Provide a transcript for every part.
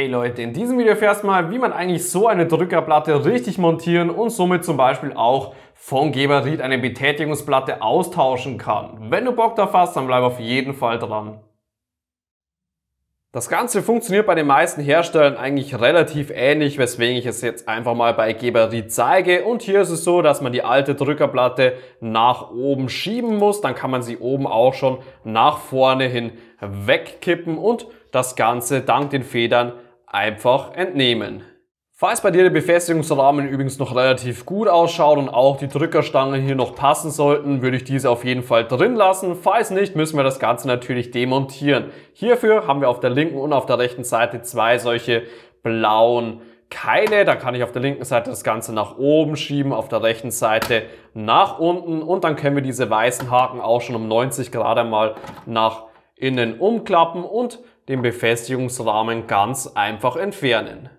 Hey Leute, in diesem Video erfährst du mal, wie man eigentlich so eine Drückerplatte richtig montieren und somit zum Beispiel auch von Geberit eine Betätigungsplatte austauschen kann. Wenn du Bock drauf hast, dann bleib auf jeden Fall dran. Das Ganze funktioniert bei den meisten Herstellern eigentlich relativ ähnlich, weswegen ich es jetzt einfach mal bei Geberit zeige. Und hier ist es so, dass man die alte Drückerplatte nach oben schieben muss. Dann kann man sie oben auch schon nach vorne hin wegkippen und das Ganze dank den Federn einfach entnehmen. Falls bei dir der Befestigungsrahmen übrigens noch relativ gut ausschaut und auch die Drückerstangen hier noch passen sollten, würde ich diese auf jeden Fall drin lassen. Falls nicht, müssen wir das Ganze natürlich demontieren. Hierfür haben wir auf der linken und auf der rechten Seite zwei solche blauen Keile. Da kann ich auf der linken Seite das Ganze nach oben schieben, auf der rechten Seite nach unten und dann können wir diese weißen Haken auch schon um 90 Grad einmal nach innen umklappen und den Befestigungsrahmen ganz einfach entfernen.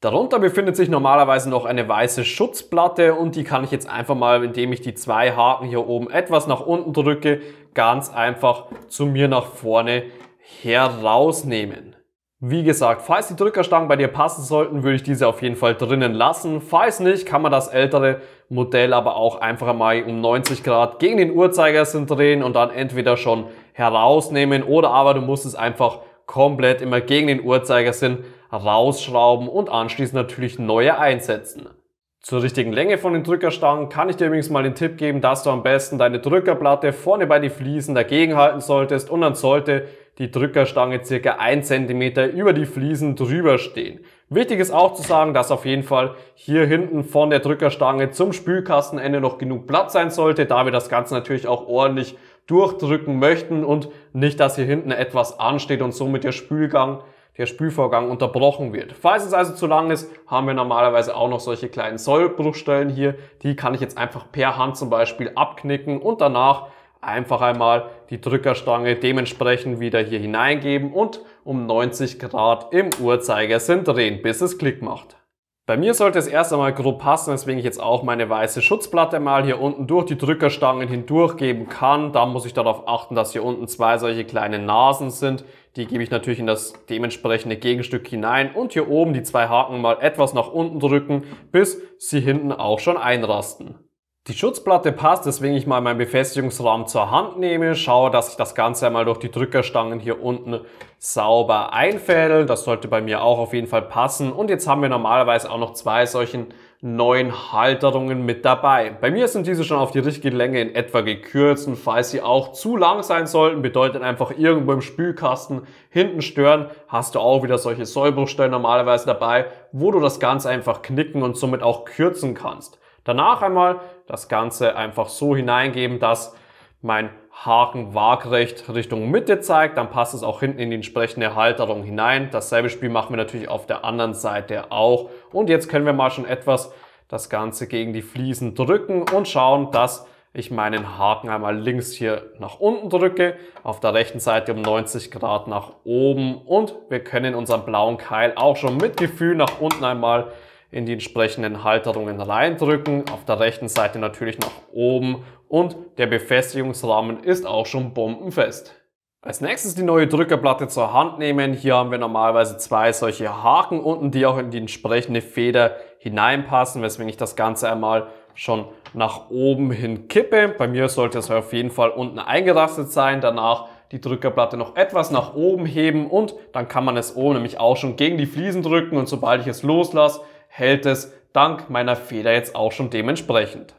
Darunter befindet sich normalerweise noch eine weiße Schutzplatte und die kann ich jetzt einfach mal, indem ich die zwei Haken hier oben etwas nach unten drücke, ganz einfach zu mir nach vorne herausnehmen. Wie gesagt, falls die Drückerstangen bei dir passen sollten, würde ich diese auf jeden Fall drinnen lassen. Falls nicht, kann man das ältere Modell aber auch einfach mal um 90 Grad gegen den Uhrzeigersinn drehen und dann entweder schon herausnehmen oder aber du musst es einfach komplett immer gegen den Uhrzeigersinn rausschrauben und anschließend natürlich neue einsetzen. Zur richtigen Länge von den Drückerstangen kann ich dir übrigens mal den Tipp geben, dass du am besten deine Drückerplatte vorne bei den Fliesen dagegen halten solltest und dann sollte die Drückerstange circa 1 cm über die Fliesen drüber stehen. Wichtig ist auch zu sagen, dass auf jeden Fall hier hinten von der Drückerstange zum Spülkastenende noch genug Platz sein sollte, da wir das Ganze natürlich auch ordentlich durchdrücken möchten und nicht, dass hier hinten etwas ansteht und somit der Spülgang, der Spülvorgang unterbrochen wird. Falls es also zu lang ist, haben wir normalerweise auch noch solche kleinen Sollbruchstellen hier. Die kann ich jetzt einfach per Hand zum Beispiel abknicken und danach einfach einmal die Drückerstange dementsprechend wieder hier hineingeben und um 90 Grad im Uhrzeigersinn drehen, bis es Klick macht. Bei mir sollte es erst einmal grob passen, weswegen ich jetzt auch meine weiße Schutzplatte mal hier unten durch die Drückerstangen hindurch geben kann. Da muss ich darauf achten, dass hier unten zwei solche kleine Nasen sind. Die gebe ich natürlich in das dementsprechende Gegenstück hinein und hier oben die zwei Haken mal etwas nach unten drücken, bis sie hinten auch schon einrasten. Die Schutzplatte passt, deswegen ich mal meinen Befestigungsrahmen zur Hand nehme, schaue, dass ich das Ganze einmal durch die Drückerstangen hier unten sauber einfädel. Das sollte bei mir auch auf jeden Fall passen. Und jetzt haben wir normalerweise auch noch zwei solchen neuen Halterungen mit dabei. Bei mir sind diese schon auf die richtige Länge in etwa gekürzt und falls sie auch zu lang sein sollten, bedeutet einfach irgendwo im Spülkasten hinten stören, hast du auch wieder solche Sollbruchstellen normalerweise dabei, wo du das Ganze einfach knicken und somit auch kürzen kannst. Danach einmal das Ganze einfach so hineingeben, dass mein Haken waagrecht Richtung Mitte zeigt, dann passt es auch hinten in die entsprechende Halterung hinein. Dasselbe Spiel machen wir natürlich auf der anderen Seite auch. Und jetzt können wir mal schon etwas das Ganze gegen die Fliesen drücken und schauen, dass ich meinen Haken einmal links hier nach unten drücke, auf der rechten Seite um 90 Grad nach oben und wir können unseren blauen Keil auch schon mit Gefühl nach unten einmal in die entsprechenden Halterungen reindrücken. Auf der rechten Seite natürlich nach oben und der Befestigungsrahmen ist auch schon bombenfest. Als nächstes die neue Drückerplatte zur Hand nehmen. Hier haben wir normalerweise zwei solche Haken unten, die auch in die entsprechende Feder hineinpassen, weswegen ich das Ganze einmal schon nach oben hin kippe. Bei mir sollte es auf jeden Fall unten eingerastet sein. Danach die Drückerplatte noch etwas nach oben heben und dann kann man es oben nämlich auch schon gegen die Fliesen drücken und sobald ich es loslasse, hält es dank meiner Feder jetzt auch schon dementsprechend.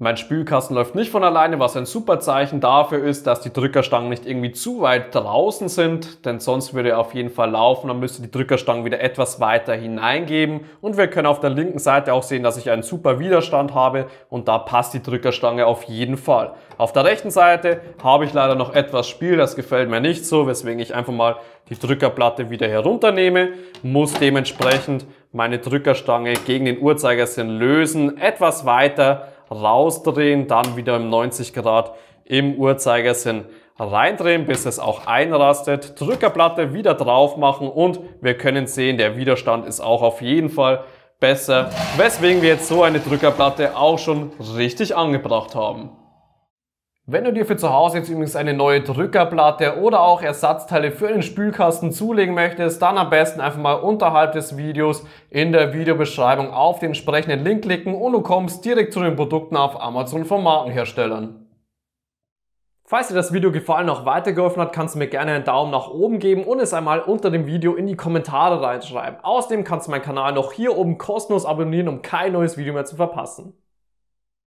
Mein Spülkasten läuft nicht von alleine, was ein super Zeichen dafür ist, dass die Drückerstangen nicht irgendwie zu weit draußen sind, denn sonst würde er auf jeden Fall laufen, dann müsste die Drückerstangen wieder etwas weiter hineingeben und wir können auf der linken Seite auch sehen, dass ich einen super Widerstand habe und da passt die Drückerstange auf jeden Fall. Auf der rechten Seite habe ich leider noch etwas Spiel, das gefällt mir nicht so, weswegen ich einfach mal die Drückerplatte wieder herunternehme, muss dementsprechend meine Drückerstange gegen den Uhrzeigersinn lösen, etwas weiter rausdrehen, dann wieder im 90 Grad im Uhrzeigersinn reindrehen, bis es auch einrastet, Drückerplatte wieder drauf machen und wir können sehen, der Widerstand ist auch auf jeden Fall besser, weswegen wir jetzt so eine Drückerplatte auch schon richtig angebracht haben. Wenn du dir für zu Hause jetzt übrigens eine neue Drückerplatte oder auch Ersatzteile für den Spülkasten zulegen möchtest, dann am besten einfach mal unterhalb des Videos in der Videobeschreibung auf den entsprechenden Link klicken und du kommst direkt zu den Produkten auf Amazon von Markenherstellern. Falls dir das Video gefallen und auch weitergeholfen hat, kannst du mir gerne einen Daumen nach oben geben und es einmal unter dem Video in die Kommentare reinschreiben. Außerdem kannst du meinen Kanal noch hier oben kostenlos abonnieren, um kein neues Video mehr zu verpassen.